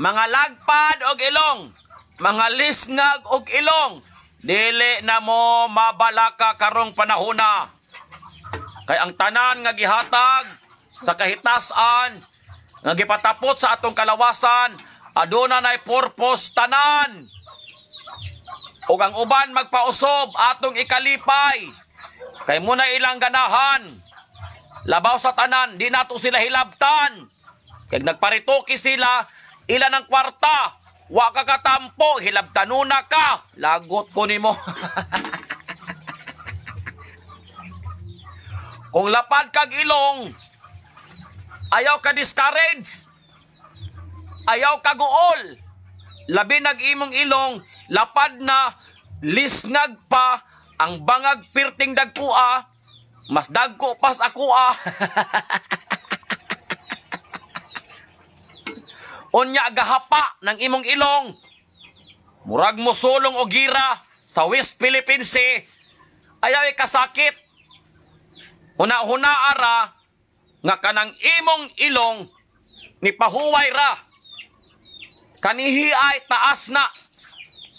mga lagpad og ilong, mga lisngag og ilong, dili na mo mabalaka karong panahuna. Kay ang tanan nga gihatag sa kahitasan nga gipatapot sa atong kalawasan aduna nay purpose tanan. Ug ang uban magpausob atong ikalipay. Kay muna ilang ganahan. Labaw sa tanan, di nato sila hilabtan. kay nagparitoki sila, Ilan ang kwarta? Wa ka katampo, hilabtanuna ka. Lagot ko nimo. Kung lapad kag ilong, ayaw ka discourage. Ayaw ka gool. Labi nag imong ilong, lapad na, lisngag pa, ang bangag pirting dagkua, mas dagko pas akua. unya gahapa ng imong ilong. Murag mo sulong o gira sa West Philippine Sea, ayaw kasakit. Una-huna ara nga kanang imong ilong ni pahuway ra. Kanihi ay taas na.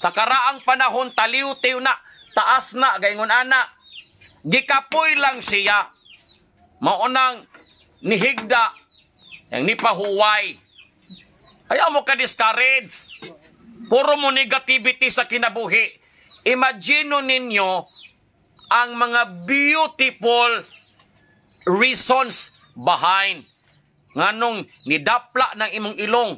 Sa karaang panahon taliw-tiw na, taas na gayon ana. Gikapoy lang siya. Maunang nihigda ang nipahuway. Ayaw mo ka discourage. Puro mo negativity sa kinabuhi. Imagino ninyo ang mga beautiful reasons behind nganong nidapla ng imong ilong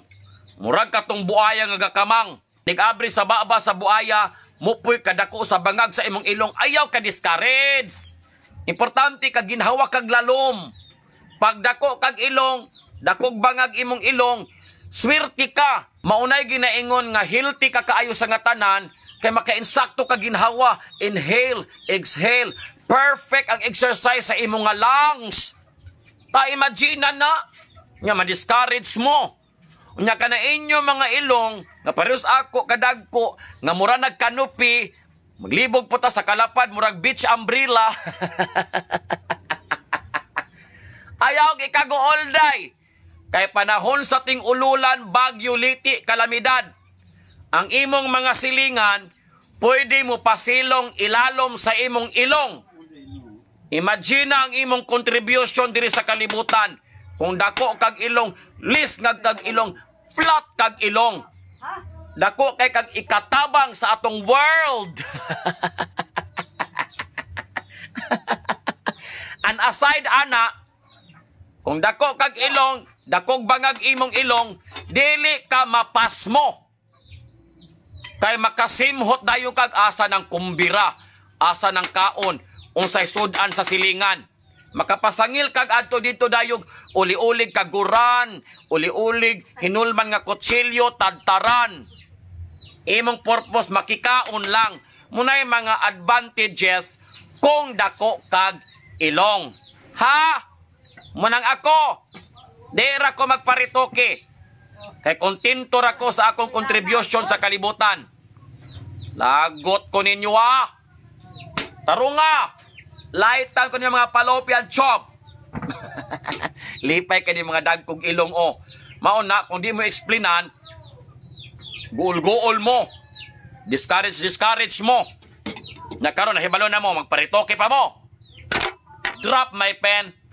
murag katong buaya nga gakamang nigabri sa baba sa buaya mupoy kadako sa bangag sa imong ilong ayaw ka discourage importante ka ginhawa kag lalom pagdako kag ilong dakog bangag imong ilong Swerte ka, maunay ginaingon nga healthy ka kaayo sa nga tanan, kay makainsakto ka ginhawa, inhale, exhale, perfect ang exercise sa imong nga lungs. Pa-imagine na nga ma-discourage mo. Unya ka na inyo mga ilong, nga parehas ako, kadagko, nga mura nagkanupi, maglibog po ta sa kalapad, murag beach umbrella. Ayaw, ikago all day. Kay panahon sa ting ululan, bagyo, liti, kalamidad, ang imong mga silingan, pwede mo pasilong ilalom sa imong ilong. Imagine ang imong contribution diri sa kalibutan. Kung dako kag ilong, list nga kag ilong, flat kag ilong. Dako kay kag ikatabang sa atong world. And aside ana, kung dako kag ilong, dakog bangag imong ilong, dili ka mapasmo. Kay makasimhot dayo kag asa ng kumbira, asa ng kaon, unsay sudan sa silingan. Makapasangil kag adto dito dayog uli-ulig kaguran, uli-ulig hinulman nga kutsilyo tadtaran. Imong purpose makikaon lang munay mga advantages kung dako kag ilong. Ha? Munang ako, Dera ko magparitoke. Kay kontento ra ko sa akong contribution sa kalibutan. Lagot ko ninyo ah. Tarunga. Lightan ko ninyo mga palopian chop. Lipay ka mga dagkong ilong o. Oh. Mauna, kung di mo explainan, guol-guol mo. Discourage, discourage mo. Nakaroon, nahibalo na mo, magparitoke pa mo. Drop my pen.